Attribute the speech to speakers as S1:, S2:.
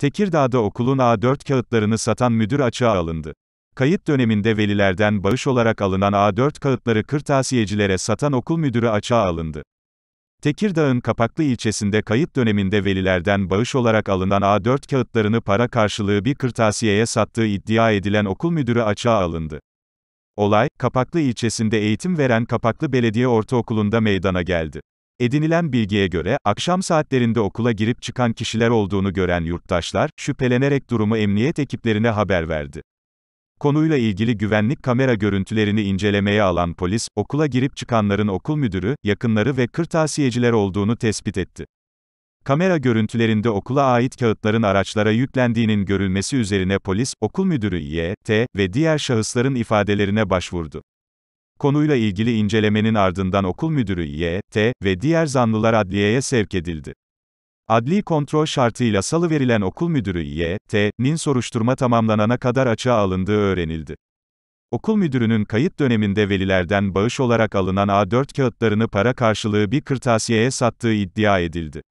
S1: Tekirdağ'da okulun A4 kağıtlarını satan müdür açığa alındı. Kayıt döneminde velilerden bağış olarak alınan A4 kağıtları kırtasiyecilere satan okul müdürü açığa alındı. Tekirdağ'ın Kapaklı ilçesinde kayıt döneminde velilerden bağış olarak alınan A4 kağıtlarını para karşılığı bir kırtasiyeye sattığı iddia edilen okul müdürü açığa alındı. Olay, Kapaklı ilçesinde eğitim veren Kapaklı Belediye Ortaokulu'nda meydana geldi. Edinilen bilgiye göre, akşam saatlerinde okula girip çıkan kişiler olduğunu gören yurttaşlar, şüphelenerek durumu emniyet ekiplerine haber verdi. Konuyla ilgili güvenlik kamera görüntülerini incelemeye alan polis, okula girip çıkanların okul müdürü, yakınları ve kırtasiyeciler olduğunu tespit etti. Kamera görüntülerinde okula ait kağıtların araçlara yüklendiğinin görülmesi üzerine polis, okul müdürü Y, e T ve diğer şahısların ifadelerine başvurdu. Konuyla ilgili incelemenin ardından okul müdürü Y.T. ve diğer zanlılar adliyeye sevk edildi. Adli kontrol şartıyla Salı verilen okul müdürü Y.T.'nin soruşturma tamamlanana kadar açığa alındığı öğrenildi. Okul müdürünün kayıt döneminde velilerden bağış olarak alınan A4 kağıtlarını para karşılığı bir kırtasiyeye sattığı iddia edildi.